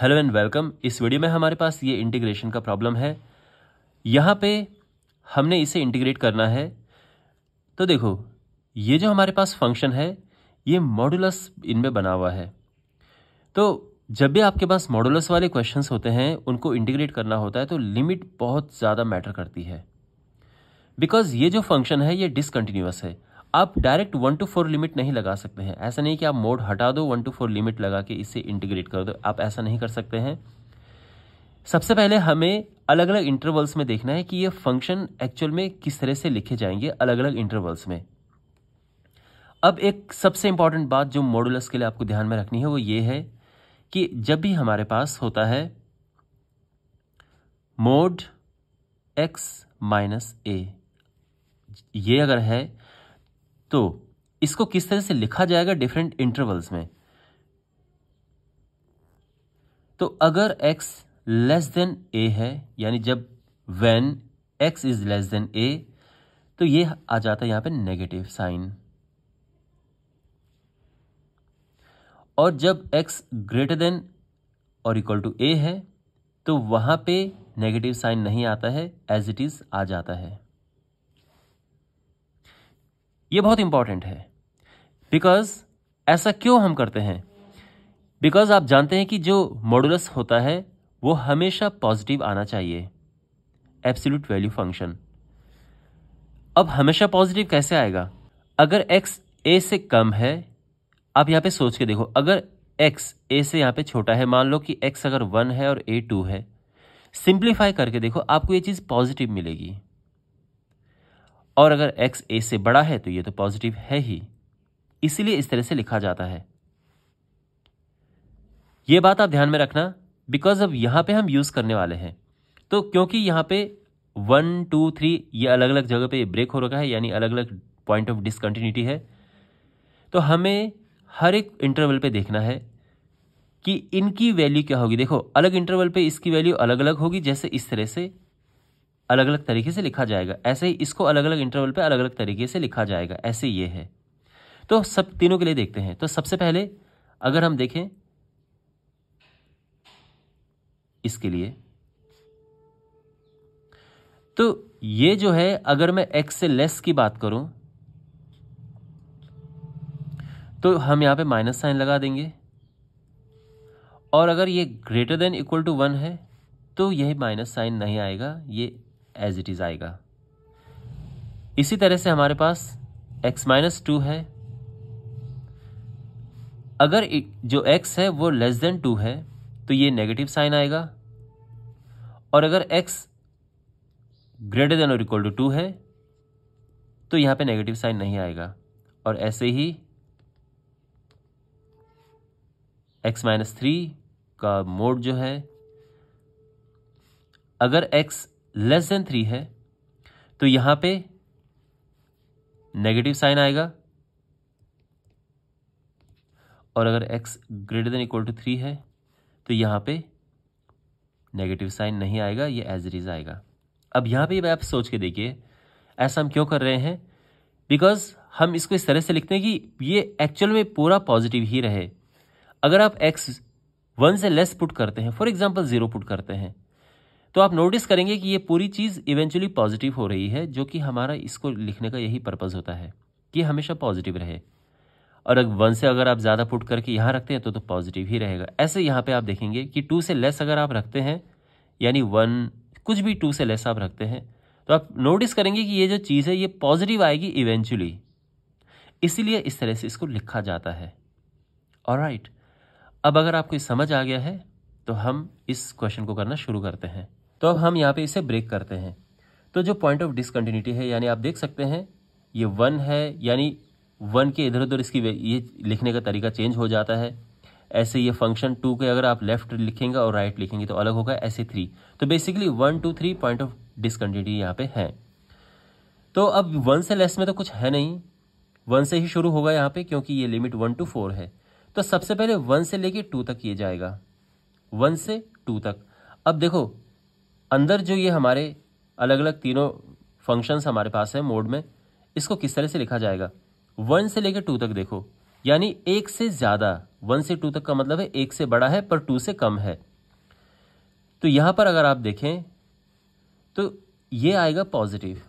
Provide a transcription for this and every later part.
hello and welcome इस video में हमारे पास ये इंटीग्रेशन का प्रॉब्लम है यहाँ पे हमने इसे इंटीग्रेट करना है तो देखो ये जो हमारे पास फंक्शन है ये मॉडुलस इनमें बना हुआ है तो जब भी आपके पास मॉडुलस वाले क्वेश्चंस होते हैं उनको इंटीग्रेट करना होता है तो लिमिट बहुत ज़्यादा मैटर करती है बिकॉज ये जो फंक्शन है ये डिसकंटिन्यूस है आप direct one two four limit नहीं लगा सकते हैं ऐसा नहीं कि आप मोड हटा दो वन टू फोर लिमिट लगा के इसे इंटीग्रेट कर दो आप ऐसा नहीं कर सकते हैं सबसे पहले हमें अलग अलग इंटरवल्स में देखना है कि ये फंक्शन एक्चुअल में किस तरह से लिखे जाएंगे अलग अलग इंटरवल्स में अब एक सबसे इंपॉर्टेंट बात जो मॉडुलस के लिए आपको ध्यान में रखनी है वो ये है कि जब भी हमारे पास होता है मोड एक्स माइनस ए ये अगर है तो इसको किस तरह से लिखा जाएगा डिफरेंट इंटरवल्स में तो अगर x लेस देन a है यानी जब when x is less than a तो ये आ जाता है यहां पे नेगेटिव साइन और जब x ग्रेटर देन और इक्वल टू a है तो वहां पे नेगेटिव साइन नहीं आता है एज इट इज़ आ जाता है ये बहुत इंपॉर्टेंट है बिकॉज ऐसा क्यों हम करते हैं बिकॉज आप जानते हैं कि जो मॉडुलस होता है वो हमेशा पॉजिटिव आना चाहिए एब्सोल्यूट वैल्यू फंक्शन अब हमेशा पॉजिटिव कैसे आएगा अगर एक्स ए से कम है आप यहां पे सोच के देखो अगर एक्स ए से यहाँ पे छोटा है मान लो कि एक्स अगर वन है और ए टू है सिंप्लीफाई करके देखो आपको ये चीज़ पॉजिटिव मिलेगी और अगर एक्स ए से बड़ा है तो ये तो पॉजिटिव है ही इसीलिए इस तरह से लिखा जाता है ये बात आप ध्यान में रखना बिकॉज अब यहां पे हम यूज़ करने वाले हैं तो क्योंकि यहां पे वन टू थ्री ये अलग अलग जगह पे ब्रेक हो रखा है यानी अलग अलग पॉइंट ऑफ डिसकंटिन्यूटी है तो हमें हर एक इंटरवल पे देखना है कि इनकी वैल्यू क्या होगी देखो अलग इंटरवल पे इसकी वैल्यू अलग अलग होगी जैसे इस तरह से अलग अलग तरीके से लिखा जाएगा ऐसे ही इसको अलग अलग इंटरवल पे अलग अलग तरीके से लिखा जाएगा ऐसे ये है तो सब तीनों के लिए देखते हैं तो सबसे पहले अगर हम देखें इसके लिए तो ये जो है अगर मैं x से लेस की बात करूं तो हम यहां पे माइनस साइन लगा देंगे और अगर ये greater than equal to one है तो यही माइनस साइन नहीं आएगा ये एज इट इज़ आएगा इसी तरह से हमारे पास x माइनस टू है अगर जो x है वो लेस देन टू है तो ये नेगेटिव साइन आएगा और अगर x ग्रेटर देन और इक्वल टू टू है तो यहां पे नेगेटिव साइन नहीं आएगा और ऐसे ही x माइनस थ्री का मोड जो है अगर x लेस देन थ्री है तो यहां पे नेगेटिव साइन आएगा और अगर x greater than equal to three है तो यहां पे नेगेटिव साइन नहीं आएगा ये एज इज आएगा अब यहां पे आप सोच के देखिए ऐसा हम क्यों कर रहे हैं बिकॉज हम इसको इस तरह से लिखते हैं कि ये एक्चुअल में पूरा पॉजिटिव ही रहे अगर आप एक्स वन से लेस पुट करते हैं फॉर एग्जाम्पल ज़ीरो पुट करते हैं तो आप नोटिस करेंगे कि ये पूरी चीज़ इवेंचुअली पॉजिटिव हो रही है जो कि हमारा इसको लिखने का यही पर्पज़ होता है कि हमेशा पॉजिटिव रहे और अगर वन से अगर आप ज़्यादा पुट करके यहाँ रखते हैं तो तो पॉजिटिव ही रहेगा ऐसे यहाँ पे आप देखेंगे कि टू से लेस अगर आप रखते हैं यानी वन कुछ भी टू से लेस आप रखते हैं तो आप नोटिस करेंगे कि ये जो चीज़ है ये पॉजिटिव आएगी इवेंचुअली इसीलिए इस तरह से इसको लिखा जाता है और राइट अब अगर आपको समझ आ गया है तो हम इस क्वेश्चन को करना शुरू करते हैं तो अब हम यहाँ पे इसे ब्रेक करते हैं तो जो पॉइंट ऑफ डिसकंटिन्यूटी है यानी आप देख सकते हैं ये वन है यानी वन के इधर उधर इसकी ये लिखने का तरीका चेंज हो जाता है ऐसे ये फंक्शन टू के अगर आप लेफ्ट लिखेंगे और राइट लिखेंगे तो अलग होगा ऐसे थ्री तो basically one two three point of discontinuity यहाँ पे है तो अब वन से लेस में तो कुछ है नहीं वन से ही शुरू होगा यहाँ पे क्योंकि ये लिमिट वन टू फोर है तो सबसे पहले वन से लेके टू तक ये जाएगा वन से टू तक अब देखो अंदर जो ये हमारे अलग अलग तीनों फंक्शंस हमारे पास है मोड में इसको किस तरह से लिखा जाएगा वन से लेकर टू तक देखो यानी एक से ज़्यादा वन से टू तक का मतलब है एक से बड़ा है पर टू से कम है तो यहां पर अगर आप देखें तो ये आएगा पॉजिटिव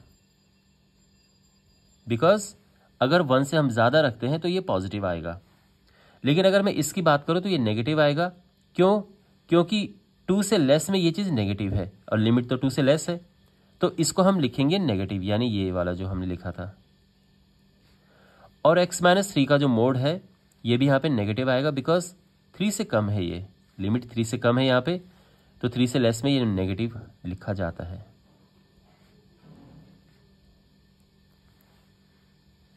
बिकॉज अगर वन से हम ज़्यादा रखते हैं तो ये पॉजिटिव आएगा लेकिन अगर मैं इसकी बात करूं तो ये नेगेटिव आएगा क्यों क्योंकि टू से लेस में ये चीज़ नेगेटिव है और लिमिट तो टू से लेस है तो इसको हम लिखेंगे नेगेटिव यानी ये वाला जो हमने लिखा था और एक्स माइनस थ्री का जो मोड है ये भी यहाँ पे नेगेटिव आएगा बिकॉज थ्री से कम है ये लिमिट थ्री से कम है यहाँ पे तो थ्री से लेस में ये नेगेटिव लिखा जाता है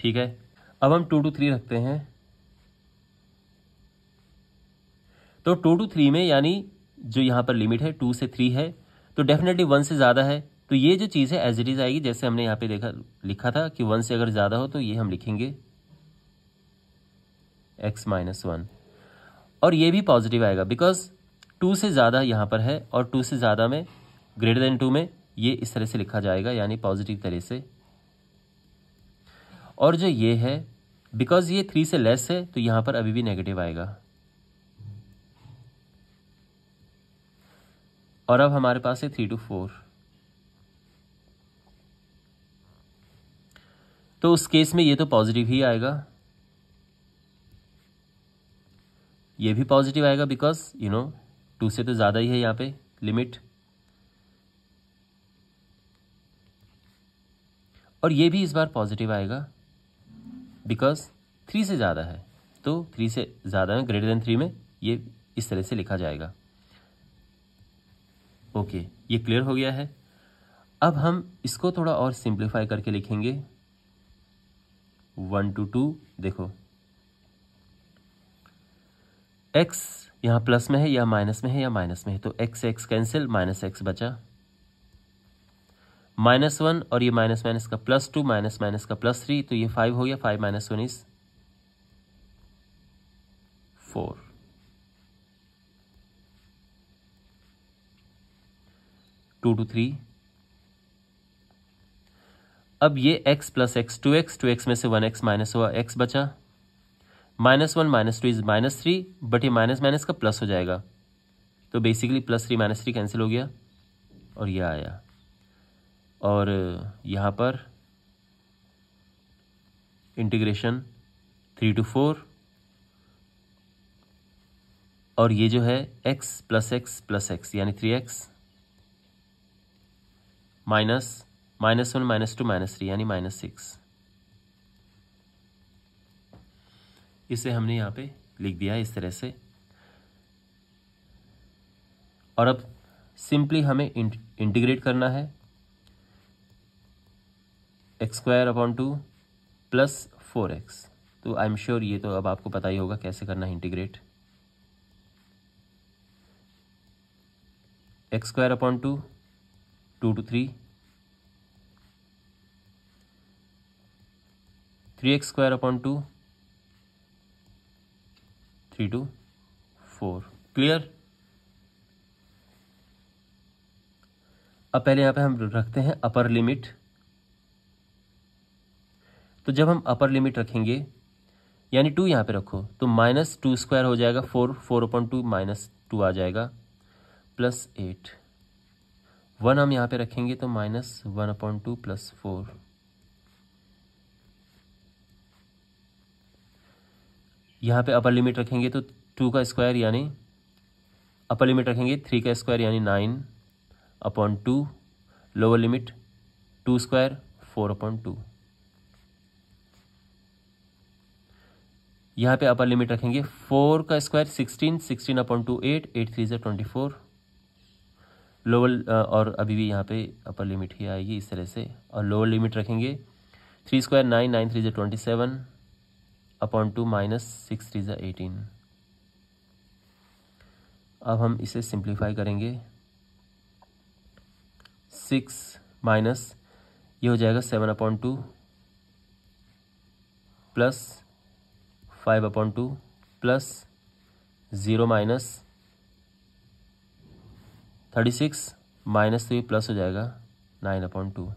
ठीक है अब हम टू टू थ्री रखते हैं तो टू टू थ्री में यानी जो यहाँ पर लिमिट है टू से थ्री है तो डेफिनेटली वन से ज़्यादा है तो ये जो चीज़ है एज इट इज़ आएगी जैसे हमने यहाँ पे देखा लिखा था कि वन से अगर ज़्यादा हो तो ये हम लिखेंगे एक्स माइनस वन और ये भी पॉजिटिव आएगा बिकॉज टू से ज़्यादा यहाँ पर है और टू से ज़्यादा में ग्रेटर देन टू में ये इस तरह से लिखा जाएगा यानी पॉजिटिव तरह से और जो ये है बिकॉज ये थ्री से लेस है तो यहाँ पर अभी भी नेगेटिव आएगा और अब हमारे पास है थ्री टू फोर तो उस केस में ये तो पॉजिटिव ही आएगा ये भी पॉजिटिव आएगा बिकॉज यू नो टू से तो ज़्यादा ही है यहां पे लिमिट और ये भी इस बार पॉजिटिव आएगा बिकॉज थ्री से ज़्यादा है तो थ्री से ज़्यादा में ग्रेटर देन थ्री में ये इस तरह से लिखा जाएगा ओके ये क्लियर हो गया है अब हम इसको थोड़ा और सिंप्लीफाई करके लिखेंगे वन टू टू देखो एक्स यहां प्लस में है या माइनस में है या माइनस में है तो x x cancel minus x बचा माइनस वन और ये माइनस माइनस का प्लस टू माइनस माइनस का प्लस थ्री तो ये फाइव हो गया five minus one is four two two three अब ये x plus x two x two x में से वन एक्स माइनस हुआ एक्स बचा minus one minus two is minus three but ये माइनस माइनस का प्लस हो जाएगा तो basically plus three minus three cancel हो गया और यह आया और यहाँ पर इंटीग्रेशन थ्री टू फोर और ये जो है x plus x plus x यानी three x minus minus one minus two minus three यानी माइनस सिक्स इसे हमने यहाँ पे लिख दिया इस तरह से और अब सिंपली हमें इंटीग्रेट करना है x square upon two plus four x तो आई एम श्योर ये तो अब आपको पता ही होगा कैसे करना है integrate x square upon two two two three three x square upon two three two four clear अब पहले यहां पे हम रखते हैं अपर लिमिट तो जब हम अपर लिमिट रखेंगे यानी टू यहां पे रखो तो माइनस टू स्क्वायर हो जाएगा four four upon two minus two आ जाएगा प्लस एट वन हम यहां पे रखेंगे तो minus one upon two plus four यहाँ पे अपर लिमिट रखेंगे तो टू का स्क्वायर यानी अपर लिमिट रखेंगे थ्री का स्क्वायर यानी nine upon two lower limit two square four upon two यहाँ पे अपर लिमिट रखेंगे फोर का square sixteen sixteen upon two eight eight three ज़ा ट्वेंटी फोर लोअर और अभी भी यहाँ पे अपर लिमिट ही आएगी इस तरह से और लोअर लिमिट रखेंगे three square nine nine three जो twenty seven upon two minus six three ज़ा एटीन अब हम इसे सिंप्लीफाई करेंगे सिक्स माइनस ये हो जाएगा seven upon two plus five upon two plus zero minus thirty six minus three plus हो जाएगा नाइन अपॉइंट टू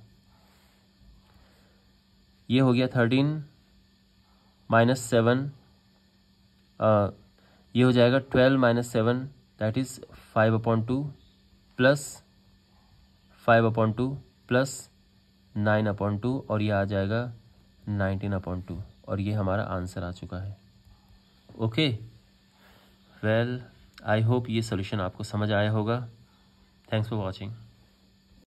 ये हो गया थर्टीन माइनस सेवन uh, ये हो जाएगा twelve minus seven that is five upon two plus five upon two plus nine upon two और ये आ जाएगा नाइनटीन अपॉइंट टू और ये हमारा आंसर आ चुका है ओके वेल आई होप ये सोल्यूशन आपको समझ आया होगा थैंक्स फॉर वॉचिंग